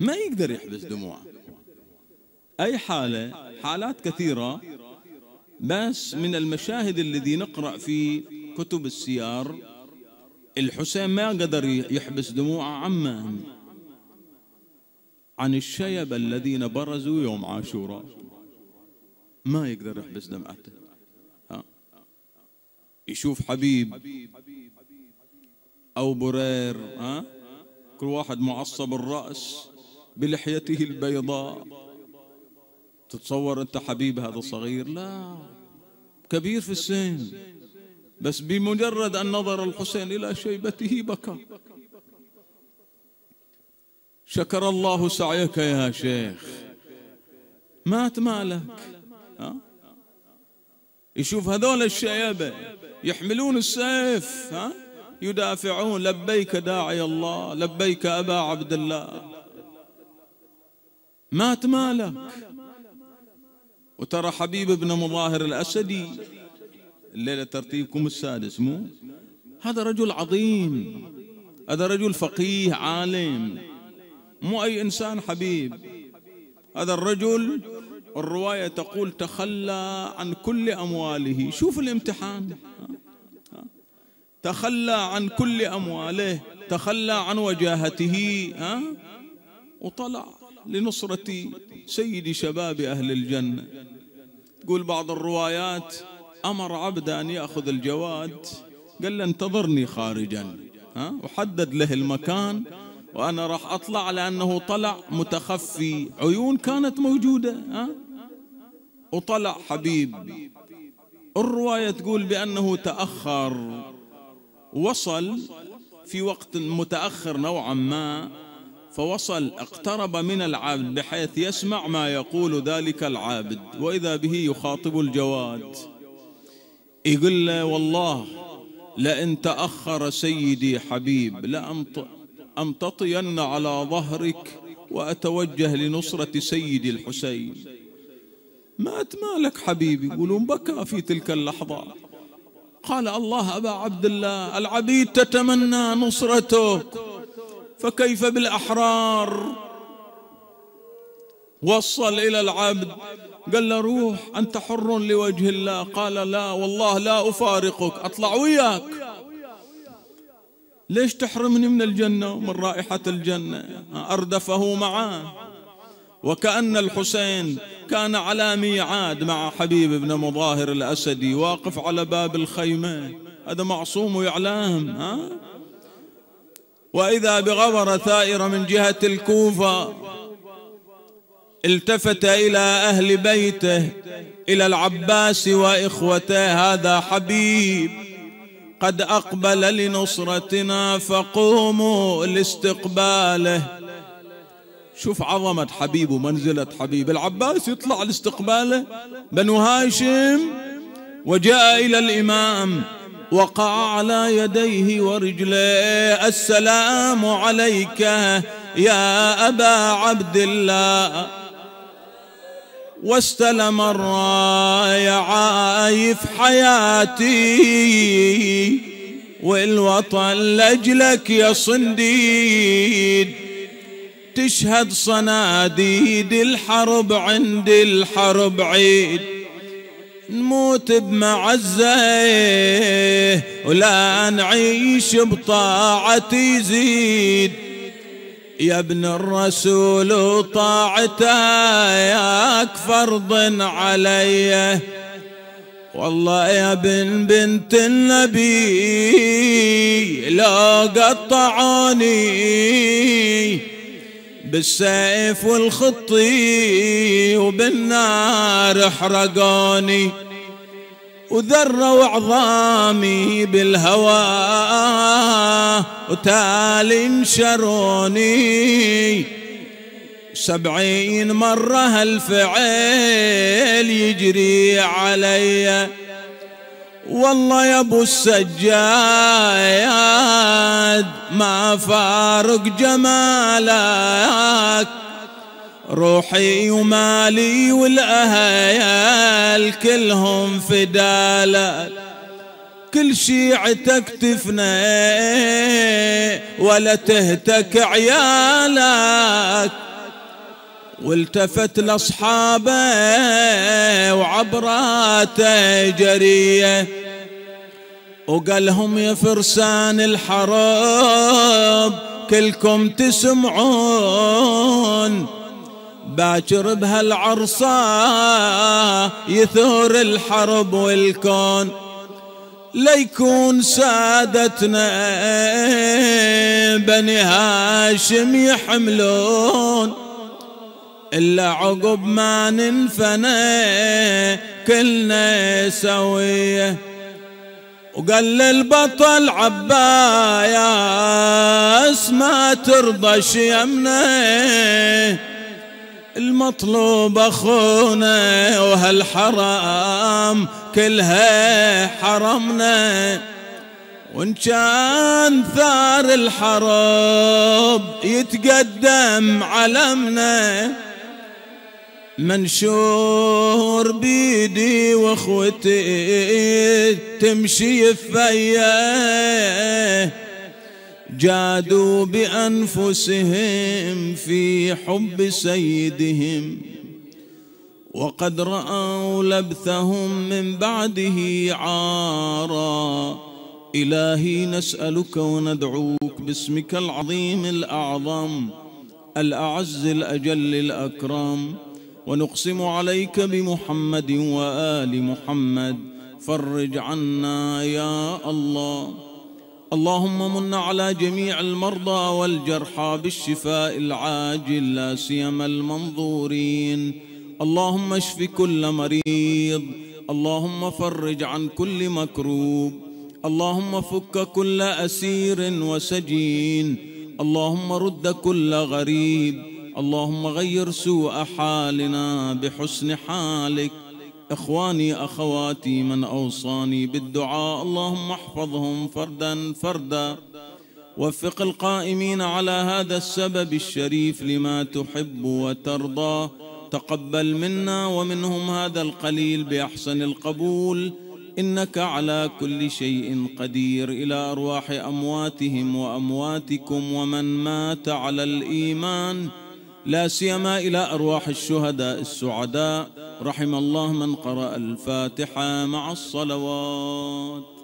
ما يقدر يحبس دموعه أي حالة حالات كثيرة بس من المشاهد الذي نقرأ في كتب السيار الحسين ما قدر يحبس دموعه عمان عن الشيب الذين برزوا يوم عاشوراء ما يقدر يحبس دمعته ها يشوف حبيب أو برير ها كل واحد معصب الرأس بلحيته البيضاء تتصور أنت حبيب هذا الصغير لا كبير في السن بس بمجرد أن نظر الحسين إلى شيبته بكى شكر الله سعيك يا شيخ مات مالك ها؟ يشوف هذول الشيبة يحملون السيف ها؟ يدافعون لبيك داعي الله لبيك أبا عبد الله مات مالك وترى حبيب بن مظاهر الأسدي الليلة ترتيبكم السادس مو هذا رجل عظيم هذا رجل فقيه عالم مو أي إنسان حبيب هذا الرجل الرواية تقول تخلى عن كل أمواله شوف الامتحان تخلى عن كل أمواله تخلى عن وجاهته ها وطلع لنصرة سيد شباب أهل الجنة تقول بعض الروايات أمر عبد أن يأخذ الجواد قال له انتظرني خارجا ها وحدد له المكان وأنا راح أطلع لأنه طلع متخفي عيون كانت موجودة ها وطلع حبيب الرواية تقول بأنه تأخر وصل في وقت متأخر نوعا ما فوصل اقترب من العبد بحيث يسمع ما يقول ذلك العابد وإذا به يخاطب الجواد يقول له والله لئن تأخر سيدي حبيب لأمتطين على ظهرك وأتوجه لنصرة سيدي الحسين مات مالك حبيبي يقولون بكى في تلك اللحظة قال الله أبا عبد الله العبيد تتمنى نصرته فكيف بالأحرار وصل إلى العبد قال له روح أنت حر لوجه الله قال لا والله لا أفارقك أطلع وياك ليش تحرمني من الجنة ومن رائحة الجنة أردفه معاه وكأن الحسين كان على ميعاد مع حبيب بن مظاهر الأسدي واقف على باب الخيمة هذا معصوم ويعلام ها وإذا بغبر ثائر من جهة الكوفة التفت إلى أهل بيته إلى العباس وإخوته هذا حبيب قد أقبل لنصرتنا فقوموا لاستقباله شوف عظمة حبيب ومنزلة حبيب العباس يطلع لاستقباله بنو هاشم وجاء إلى الإمام وقع على يديه ورجليه السلام عليك يا أبا عبد الله واستلم الراية عايف حياتي والوطن لجلك يا صنديد تشهد صناديد الحرب عند الحرب عيد نموت بمعزه ولا نعيش بطاعة يزيد يا ابن الرسول طاعته ياك فرض علي والله يا ابن بنت النبي لو قطعوني بالسيف والخطي وبالنار احرقوني وذروا عظامي بالهواء وتالي انشروني سبعين مرة هالفعل يجري عليّ والله يا ابو السجاد ما فارق جمالك روحي ومالي والاهيال كلهم فدالك كل شيعتك تفنى ولا تهتك عيالك والتفت لاصحابك عبرات جرية وقالهم يا فرسان الحرب كلكم تسمعون باكر بهالعرصة يثور الحرب والكون ليكون سادتنا بني هاشم يحملون إلا عقب ما ننفنى كلنا سوية وقال للبطل عباس ما ترضى شيمنا المطلوب أخونا وهالحرام كلها حرمنا وان كان ثار الحرب يتقدم علمنا منشور بيدي واخوتي تمشي فيا جادوا بأنفسهم في حب سيدهم وقد رأوا لبثهم من بعده عارا إلهي نسألك وندعوك باسمك العظيم الأعظم الأعز الأجل الأكرم ونقسم عليك بمحمد وآل محمد فرج عنا يا الله اللهم من على جميع المرضى والجرحى بالشفاء العاجل لا سيما المنظورين اللهم اشف كل مريض اللهم فرج عن كل مكروب اللهم فك كل أسير وسجين اللهم رد كل غريب اللهم غير سوء حالنا بحسن حالك إخواني أخواتي من أوصاني بالدعاء اللهم احفظهم فردا فردا وفق القائمين على هذا السبب الشريف لما تحب وترضى تقبل منا ومنهم هذا القليل بأحسن القبول إنك على كل شيء قدير إلى أرواح أمواتهم وأمواتكم ومن مات على الإيمان لا سيما إلى أرواح الشهداء السعداء رحم الله من قرأ الفاتحة مع الصلوات